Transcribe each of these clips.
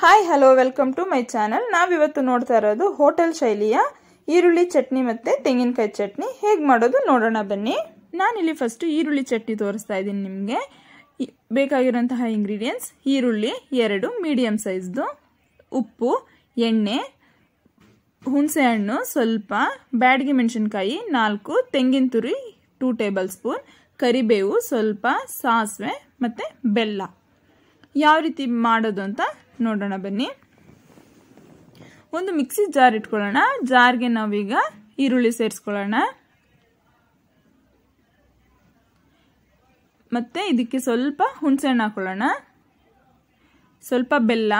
hi hello welcome to my channel ನಾವಿವತ್ತು ನೋಡ್ತಾ ಇರೋದು ಹೋಟೆಲ್ ಶೈಲಿಯ ಈರುಳ್ಳಿ ಚಟ್ನಿ ಮತ್ತು ತೆಂಗಿನಕಾಯಿ ಚಟ್ನಿ ಹೇಗೆ ಮಾಡೋದು ನೋಡೋಣ ಬನ್ನಿ ನಾನಿಲ್ಲಿ ಫಸ್ಟು ಈರುಳ್ಳಿ ಚಟ್ನಿ ತೋರಿಸ್ತಾ ಇದ್ದೀನಿ ನಿಮಗೆ ಬೇಕಾಗಿರೋಂತಹ ಇಂಗ್ರೀಡಿಯೆಂಟ್ಸ್ ಈರುಳ್ಳಿ ಎರಡು ಮೀಡಿಯಮ್ ಸೈಜ್ದು ಉಪ್ಪು ಎಣ್ಣೆ ಹುಣಸೆಹಣ್ಣು ಸ್ವಲ್ಪ ಬ್ಯಾಡ್ಗೆ ಮೆಣಸಿನ್ಕಾಯಿ ನಾಲ್ಕು ತೆಂಗಿನ ತುರಿ ಟೂ ಟೇಬಲ್ ಸ್ಪೂನ್ ಕರಿಬೇವು ಸ್ವಲ್ಪ ಸಾಸಿವೆ ಮತ್ತು ಬೆಲ್ಲ ಯಾವ ರೀತಿ ಮಾಡೋದು ಅಂತ ನೋಡೋಣ ಬನ್ನಿ ಒಂದು ಮಿಕ್ಸಿ ಜಾರ್ ಇಟ್ಕೊಳ್ಳೋಣ ಜಾರ್ಗೆ ನಾವೀಗ ಈರುಳ್ಳಿ ಸೇರಿಸ್ಕೊಳ್ಳೋಣ ಮತ್ತೆ ಇದಕ್ಕೆ ಸ್ವಲ್ಪ ಹುಣಸೆಹಣ್ಣು ಹಾಕೊಳ್ಳೋಣ ಸ್ವಲ್ಪ ಬೆಲ್ಲ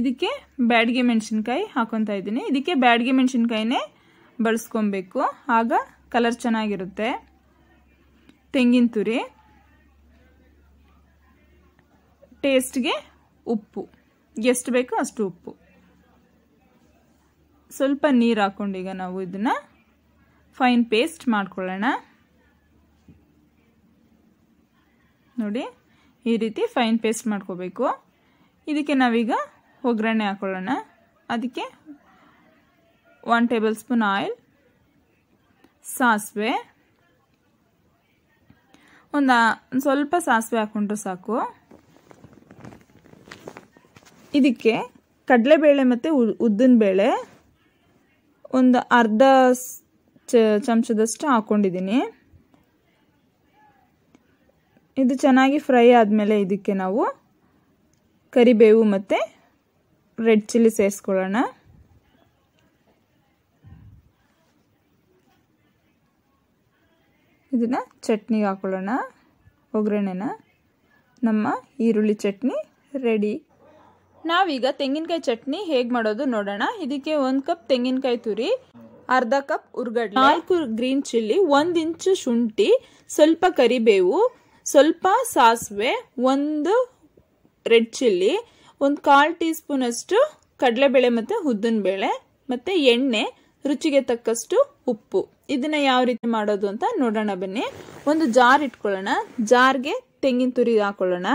ಇದಕ್ಕೆ ಬ್ಯಾಡಿಗೆ ಮೆಣಸಿನ್ಕಾಯಿ ಹಾಕೊತಾ ಇದ್ದೀನಿ ಇದಕ್ಕೆ ಬ್ಯಾಡ್ಗೆ ಮೆಣಸಿನ್ಕಾಯಿನೇ ಬಳಸ್ಕೊಬೇಕು ಆಗ ಕಲರ್ ಚೆನ್ನಾಗಿರುತ್ತೆ ತೆಂಗಿನ ತುರಿ ಟೇಸ್ಟ್ಗೆ ಉಪ್ಪು ಎಷ್ಟು ಬೇಕೋ ಅಷ್ಟು ಉಪ್ಪು ಸ್ವಲ್ಪ ನೀರು ಹಾಕ್ಕೊಂಡು ಈಗ ನಾವು ಇದನ್ನು ಫೈನ್ ಪೇಸ್ಟ್ ಮಾಡ್ಕೊಳ್ಳೋಣ ನೋಡಿ ಈ ರೀತಿ ಫೈನ್ ಪೇಸ್ಟ್ ಮಾಡ್ಕೋಬೇಕು ಇದಕ್ಕೆ ನಾವೀಗ ಒಗ್ಗರಣೆ ಹಾಕ್ಕೊಳ್ಳೋಣ ಅದಕ್ಕೆ ಒನ್ ಟೇಬಲ್ ಸ್ಪೂನ್ ಆಯಿಲ್ ಸಾಸಿವೆ ಒಂದು ಸ್ವಲ್ಪ ಸಾಸಿವೆ ಹಾಕ್ಕೊಂಡ್ರೆ ಸಾಕು ಇದಕ್ಕೆ ಕಡಲೆಬೇಳೆ ಮತ್ತು ಉದ್ದಿನ ಬೇಳೆ ಒಂದು ಅರ್ಧ ಚಮಚದಷ್ಟು ಹಾಕ್ಕೊಂಡಿದ್ದೀನಿ ಇದು ಚೆನ್ನಾಗಿ ಫ್ರೈ ಆದಮೇಲೆ ಇದಕ್ಕೆ ನಾವು ಕರಿಬೇವು ಮತ್ತು ರೆಡ್ ಚಿಲ್ಲಿ ಸೇರಿಸ್ಕೊಳ್ಳೋಣ ಇದನ್ನು ಚಟ್ನಿಗೆ ಹಾಕೊಳ್ಳೋಣ ಒಗ್ಗರಣೆನ ನಮ್ಮ ಈರುಳ್ಳಿ ಚಟ್ನಿ ರೆಡಿ ನಾವೀಗ ತೆಂಗಿನಕಾಯಿ ಚಟ್ನಿ ಹೇಗೆ ಮಾಡೋದು ನೋಡೋಣ ಇದಕ್ಕೆ ಒಂದು ಕಪ್ ತೆಂಗಿನಕಾಯಿ ತುರಿ ಅರ್ಧ ಕಪ್ ಉರ್ಗಡ್ಡೆ ನಾಲ್ಕು ಗ್ರೀನ್ ಚಿಲ್ಲಿ ಒಂದು ಇಂಚು ಶುಂಠಿ ಸ್ವಲ್ಪ ಕರಿಬೇವು ಸ್ವಲ್ಪ ಸಾಸಿವೆ ಒಂದು ರೆಡ್ ಚಿಲ್ಲಿ ಒಂದು ಕಾಲು ಟೀ ಸ್ಪೂನಷ್ಟು ಕಡಲೆಬೇಳೆ ಮತ್ತು ಬೇಳೆ ಮತ್ತು ಎಣ್ಣೆ ರುಚಿಗೆ ತಕ್ಕಷ್ಟು ಉಪ್ಪು ಇದನ್ನ ಯಾವ ರೀತಿ ಮಾಡೋದು ಅಂತ ನೋಡೋಣ ಬನ್ನಿ ಒಂದು ಜಾರ್ ಇಟ್ಕೊಳ್ಳೋಣ ಜಾರ್ಗೆ ತೆಂಗಿನ ತುರಿ ಹಾಕೊಳ್ಳೋಣ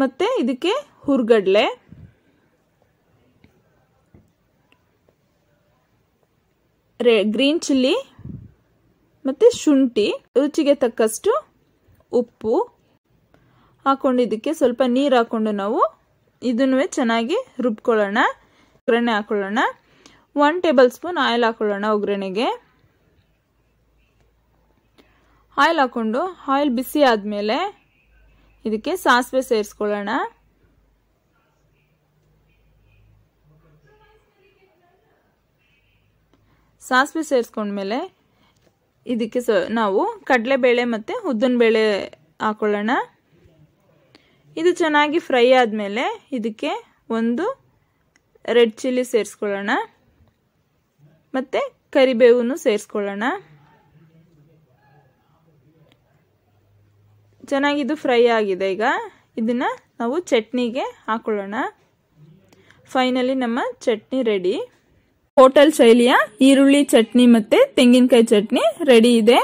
ಮತ್ತೆ ಇದಕ್ಕೆ ಹುರ್ಗಡ್ಲೆ ಗ್ರೀನ್ ಚಿಲ್ಲಿ ಮತ್ತೆ ಶುಂಠಿ ರುಚಿಗೆ ತಕ್ಕಷ್ಟು ಉಪ್ಪು ಹಾಕೊಂಡು ಇದಕ್ಕೆ ಸ್ವಲ್ಪ ನೀರು ಹಾಕೊಂಡು ನಾವು ಇದನ್ನು ಚೆನ್ನಾಗಿ ರುಬ್ಕೊಳ್ಳೋಣ ಒಗ್ಗರಣೆ ಹಾಕೊಳ್ಳೋಣ ಒನ್ ಟೇಬಲ್ ಸ್ಪೂನ್ ಆಯಿಲ್ ಹಾಕೊಳ್ಳೋಣ ಒಗ್ಗರಣೆಗೆ ಆಯಿಲ್ ಹಾಕ್ಕೊಂಡು ಆಯಿಲ್ ಬಿಸಿ ಆದಮೇಲೆ ಇದಕ್ಕೆ ಸಾಸಿವೆ ಸೇರಿಸ್ಕೊಳ್ಳೋಣ ಸಾಸಿವೆ ಸೇರಿಸ್ಕೊಂಡ್ಮೇಲೆ ಇದಕ್ಕೆ ನಾವು ಕಡಲೆಬೇಳೆ ಮತ್ತು ಬೇಳೆ ಹಾಕೊಳ್ಳೋಣ ಇದು ಚೆನ್ನಾಗಿ ಫ್ರೈ ಆದಮೇಲೆ ಇದಕ್ಕೆ ಒಂದು ರೆಡ್ ಚಿಲ್ಲಿ ಸೇರಿಸ್ಕೊಳ್ಳೋಣ ಮತ್ತು ಕರಿಬೇವನ್ನು ಸೇರಿಸ್ಕೊಳ್ಳೋಣ ಚೆನ್ನಾಗಿ ಫ್ರೈ ಆಗಿದೆ ಈಗ ಇದನ್ನು ನಾವು ಚಟ್ನಿಗೆ ಹಾಕೊಳ್ಳೋಣ ಫೈನಲಿ ನಮ್ಮ ಚಟ್ನಿ ರೆಡಿ ಹೋಟೆಲ್ ಶೈಲಿಯ ಈರುಳ್ಳಿ ಚಟ್ನಿ ಮತ್ತು ತೆಂಗಿನಕಾಯಿ ಚಟ್ನಿ ರೆಡಿ ಇದೆ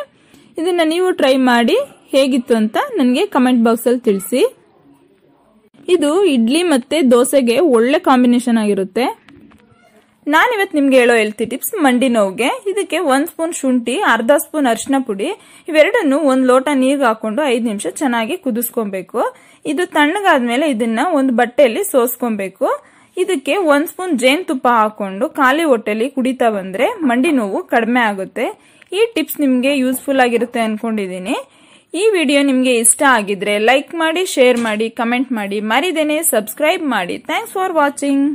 ಇದನ್ನು ನೀವು ಟ್ರೈ ಮಾಡಿ ಹೇಗಿತ್ತು ಅಂತ ನನಗೆ ಕಮೆಂಟ್ ಬಾಕ್ಸಲ್ಲಿ ತಿಳಿಸಿ ಇದು ಇಡ್ಲಿ ಮತ್ತು ದೋಸೆಗೆ ಒಳ್ಳೆ ಕಾಂಬಿನೇಷನ್ ಆಗಿರುತ್ತೆ ಇವತ್ತು ನಿಮ್ಗೆ ಹೇಳೋ ಹೆಲ್ತಿ ಟಿಪ್ಸ್ ಮಂಡಿ ನೋವಿಗೆ ಇದಕ್ಕೆ ಒಂದ್ ಸ್ಪೂನ್ ಶುಂಠಿ ಅರ್ಧ ಸ್ಪೂನ್ ಅರಿಶಿನ ಪುಡಿ ಇವೆರಡನ್ನು ಒಂದ್ ಲೋಟ ನೀರಿಗೆ ಹಾಕೊಂಡು ಐದ್ ನಿಮಿಷ ಚೆನ್ನಾಗಿ ಕುದಿಸ್ಕೊಬೇಕು ಇದು ತಣ್ಣಗಾದ್ಮೇಲೆ ಇದನ್ನ ಒಂದು ಬಟ್ಟೆಯಲ್ಲಿ ಸೋಸ್ಕೊಬೇಕು ಇದಕ್ಕೆ ಒಂದ್ ಸ್ಪೂನ್ ಜೇನುತುಪ್ಪ ತುಪ್ಪ ಹಾಕೊಂಡು ಖಾಲಿ ಹೊಟ್ಟೆಲಿ ಕುಡಿತಾ ಬಂದ್ರೆ ಮಂಡಿ ನೋವು ಕಡಿಮೆ ಆಗುತ್ತೆ ಈ ಟಿಪ್ಸ್ ನಿಮ್ಗೆ ಯೂಸ್ಫುಲ್ ಆಗಿರುತ್ತೆ ಅನ್ಕೊಂಡಿದೀನಿ ಈ ವಿಡಿಯೋ ನಿಮಗೆ ಇಷ್ಟ ಆಗಿದ್ರೆ ಲೈಕ್ ಮಾಡಿ ಶೇರ್ ಮಾಡಿ ಕಮೆಂಟ್ ಮಾಡಿ ಮರಿದೇನೆ ಸಬ್ಸ್ಕ್ರೈಬ್ ಮಾಡಿ ಥ್ಯಾಂಕ್ಸ್ ಫಾರ್ ವಾಚಿಂಗ್